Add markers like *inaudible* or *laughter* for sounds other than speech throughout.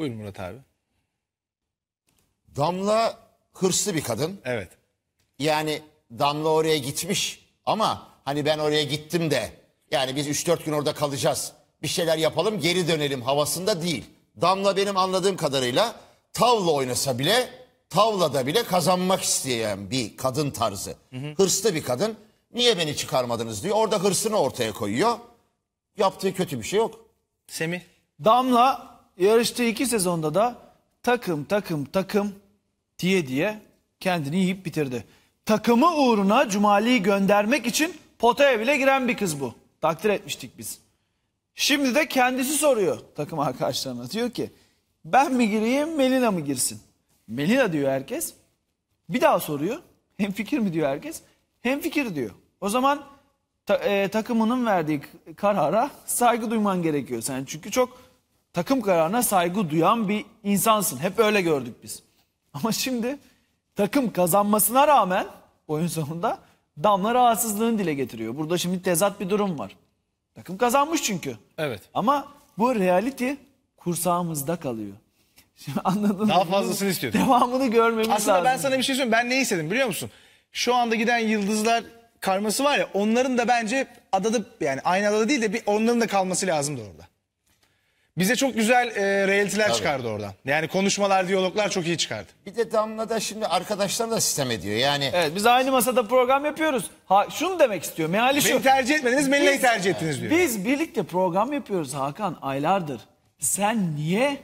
Buyurun Murat abi. Damla hırslı bir kadın. Evet. Yani Damla oraya gitmiş ama hani ben oraya gittim de yani biz 3-4 gün orada kalacağız. Bir şeyler yapalım geri dönelim havasında değil. Damla benim anladığım kadarıyla tavla oynasa bile tavlada bile kazanmak isteyen bir kadın tarzı. Hı hı. Hırslı bir kadın. Niye beni çıkarmadınız diyor. Orada hırsını ortaya koyuyor. Yaptığı kötü bir şey yok. Semih. Damla yarıştığı iki sezonda da takım takım takım diye diye kendini yiyip bitirdi. Takımı uğruna Cumali'yi göndermek için potaya bile giren bir kız bu. Takdir etmiştik biz. Şimdi de kendisi soruyor takım arkadaşlarına. Diyor ki ben mi gireyim Melina mı girsin? Melina diyor herkes. Bir daha soruyor. Hem fikir mi diyor herkes? Hem fikir diyor. O zaman ta, e, takımının verdiği karara saygı duyman gerekiyor sen. Çünkü çok takım kararına saygı duyan bir insansın. Hep öyle gördük biz. *laughs* Ama şimdi takım kazanmasına rağmen oyun sonunda damla rahatsızlığını dile getiriyor. Burada şimdi tezat bir durum var. Takım kazanmış çünkü. Evet. Ama bu reality kursağımızda kalıyor. *laughs* Şimdi anladın Daha mı? fazlasını istiyorum. Devamını görmemiz Aslında lazım. ben sana bir şey söyleyeyim. Ben ne istedim biliyor musun? Şu anda giden yıldızlar karması var ya onların da bence adada yani aynı adada değil de bir onların da kalması lazım orada. Bize çok güzel e, realitiler Tabii. çıkardı oradan. Yani konuşmalar, diyaloglar çok iyi çıkardı. Bir de Damla da şimdi arkadaşlar da sistem ediyor. Yani Evet biz aynı masada program yapıyoruz. Ha, şunu demek istiyorum. Meali şu. Beni tercih etmediniz, Melina'yı tercih ettiniz diyor. Biz birlikte program yapıyoruz Hakan aylardır. Sen niye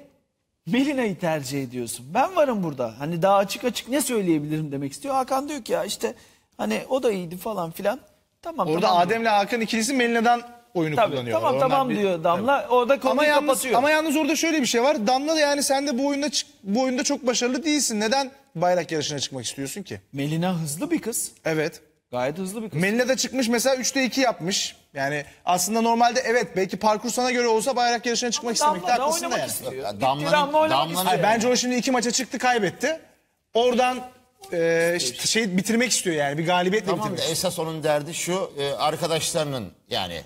Melina'yı tercih ediyorsun? Ben varım burada. Hani daha açık açık ne söyleyebilirim demek istiyor. Hakan diyor ki ya işte hani o da iyiydi falan filan. Tamam Orada tamam Adem'le Hakan ikilisi Melina'dan oyunu Tabii, kullanıyorlar. Tamam Onlar tamam bir... diyor Damla. Evet. Orada konuyu ama yalnız, Ama yalnız orada şöyle bir şey var. Damla da yani sen de bu oyunda bu oyunda çok başarılı değilsin. Neden bayrak yarışına çıkmak istiyorsun ki? Melina hızlı bir kız. Evet. Gayet hızlı bir kız. Melina da çıkmış mesela 3'te 2 yapmış. Yani aslında normalde evet belki parkur sana göre olsa bayrak yarışına çıkmak istemekte haklısın da yani. Istiyor. Damla, damla, damla oynamak istiyor. Hayır, bence o şimdi iki maça çıktı kaybetti. Oradan e, şey bitirmek istiyor yani bir galibiyetle tamam, bitirmek istiyor. Esas onun derdi şu e, arkadaşlarının yani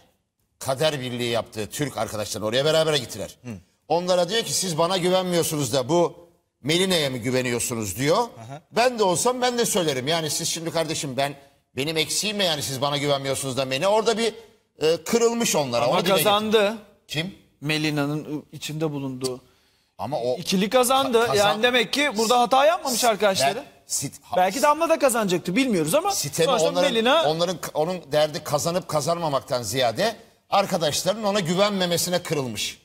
kader birliği yaptığı Türk arkadaşlar oraya beraber gittiler. Hı. Onlara diyor ki siz bana güvenmiyorsunuz da bu Melina'ya mı güveniyorsunuz diyor. Aha. Ben de olsam ben de söylerim. Yani siz şimdi kardeşim ben benim eksiğim mi yani siz bana güvenmiyorsunuz da beni orada bir e, kırılmış onlara. Ama Onu kazandı. Kim? Melina'nın içinde bulunduğu. Ama o ikili kazandı. Ka kazan... Yani demek ki burada hata yapmamış arkadaşları. Ben, sit, Belki Damla da kazanacaktı bilmiyoruz ama sitemi onların, Melina... onların onun derdi kazanıp kazanmamaktan ziyade arkadaşların ona güvenmemesine kırılmış.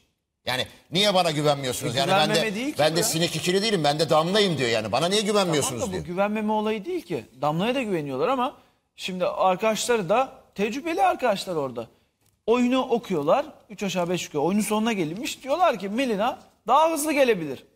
Yani niye bana güvenmiyorsunuz? E, yani ben de ben ya. de sinek ikili değilim. Ben de damlayım diyor yani. Bana niye güvenmiyorsunuz tamam da bu diyor. güvenmeme olayı değil ki. Damlaya da güveniyorlar ama şimdi arkadaşları da tecrübeli arkadaşlar orada. Oyunu okuyorlar. 3 aşağı 5 yukarı. Oyunun sonuna gelinmiş. Diyorlar ki Melina daha hızlı gelebilir.